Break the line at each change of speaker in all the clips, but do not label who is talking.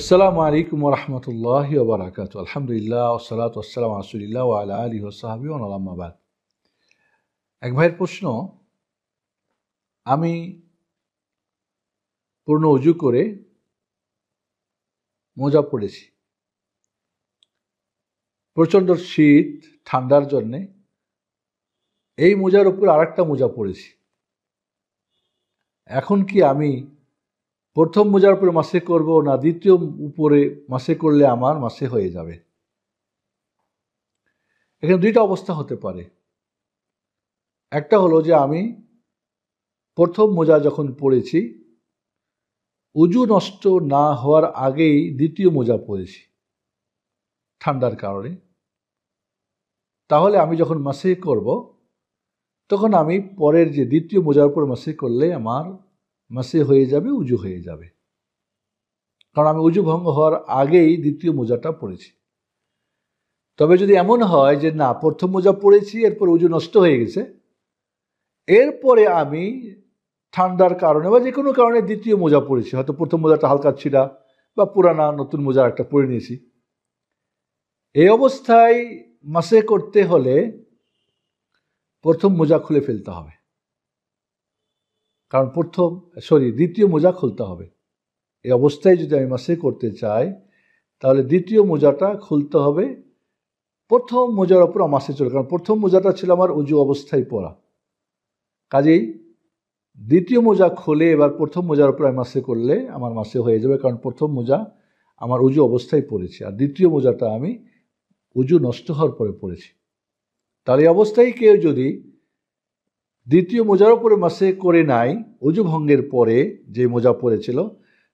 আসসালামু আলাইকুম রহমতুল্লাহ ওবরাকাত আলহামদুলিল্লাহ ওসালাত আসসালাম আসুলিল্লাহ আলা আলী ওসাহাবি আলামাবাদ এক ভাইয়ের প্রশ্ন আমি পূর্ণ উজু করে মোজা পড়েছি প্রচণ্ড শীত ঠান্ডার জন্যে এই মোজার উপর আরেকটা মোজা পড়েছি এখন কি আমি প্রথম মোজার উপরে মাসে করব না দ্বিতীয় উপরে মাসে করলে আমার মাসে হয়ে যাবে এখানে দুইটা অবস্থা হতে পারে একটা হলো যে আমি প্রথম মোজা যখন পড়েছি উজু নষ্ট না হওয়ার আগেই দ্বিতীয় মোজা পড়েছি ঠান্ডার কারণে তাহলে আমি যখন মাসে করব তখন আমি পরের যে দ্বিতীয় মোজার উপর মাসে করলে আমার মাসে হয়ে যাবে উজু হয়ে যাবে কারণ আমি উজু ভঙ্গ হওয়ার আগেই দ্বিতীয় মোজাটা পড়েছি তবে যদি এমন হয় যে না প্রথম মোজা পড়েছি এরপর উজু নষ্ট হয়ে গেছে এরপরে আমি ঠান্ডার কারণে বা যে কোনো কারণে দ্বিতীয় মোজা পড়েছি হয়তো প্রথম মোজাটা হালকা ছিলা বা পুরানা নতুন মোজা একটা পরে নিয়েছি এই অবস্থায় মাসে করতে হলে প্রথম মোজা খুলে ফেলতে হবে কারণ প্রথম সরি দ্বিতীয় মোজা খুলতে হবে এই অবস্থায় যদি আমি মাসে করতে চাই তাহলে দ্বিতীয় মোজাটা খুলতে হবে প্রথম মোজার ওপর মাসে চলে কারণ প্রথম মোজাটা ছিল আমার উজু অবস্থায় পরা কাজেই দ্বিতীয় মোজা খুলে এবার প্রথম মোজার উপর আমি মাসে করলে আমার মাসে হয়ে যাবে কারণ প্রথম মোজা আমার উজু অবস্থায় পড়েছে আর দ্বিতীয় মোজাটা আমি উজু নষ্ট হওয়ার পরে পড়েছি তাহলে অবস্থায় কেউ যদি দ্বিতীয় মোজার ওপরে মাসে করে নাই অজু ভঙ্গের পরে যে মোজা পরেছিল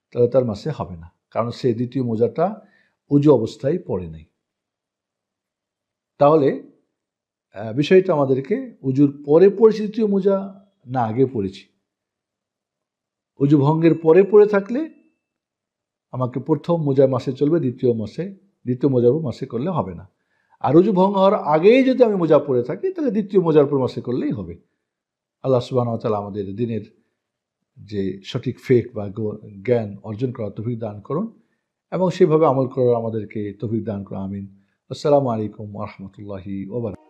তাহলে তার মাসে হবে না কারণ সে দ্বিতীয় মোজাটা উজু অবস্থায় পড়ে নাই তাহলে বিষয়টা আমাদেরকে উজুর পরে পড়েছি দ্বিতীয় মোজা না আগে পড়েছি উজু ভঙ্গের পরে পড়ে থাকলে আমাকে প্রথম মোজা মাসে চলবে দ্বিতীয় মাসে দ্বিতীয় মোজার মাসে করলে হবে না আর উজু ভঙ্গ হওয়ার আগেই যদি আমি মোজা পড়ে থাকি তাহলে দ্বিতীয় মোজার পর মাসে করলেই হবে আল্লাহ সুবাহতালা আমাদের দিনের যে সঠিক ফেক বা জ্ঞান অর্জন করার তফিক দান করুন এবং সেভাবে আমল করার আমাদেরকে তফিক দান করুন আমিন আসসালামু আলাইকুম রহমতুল্লাহি ওবার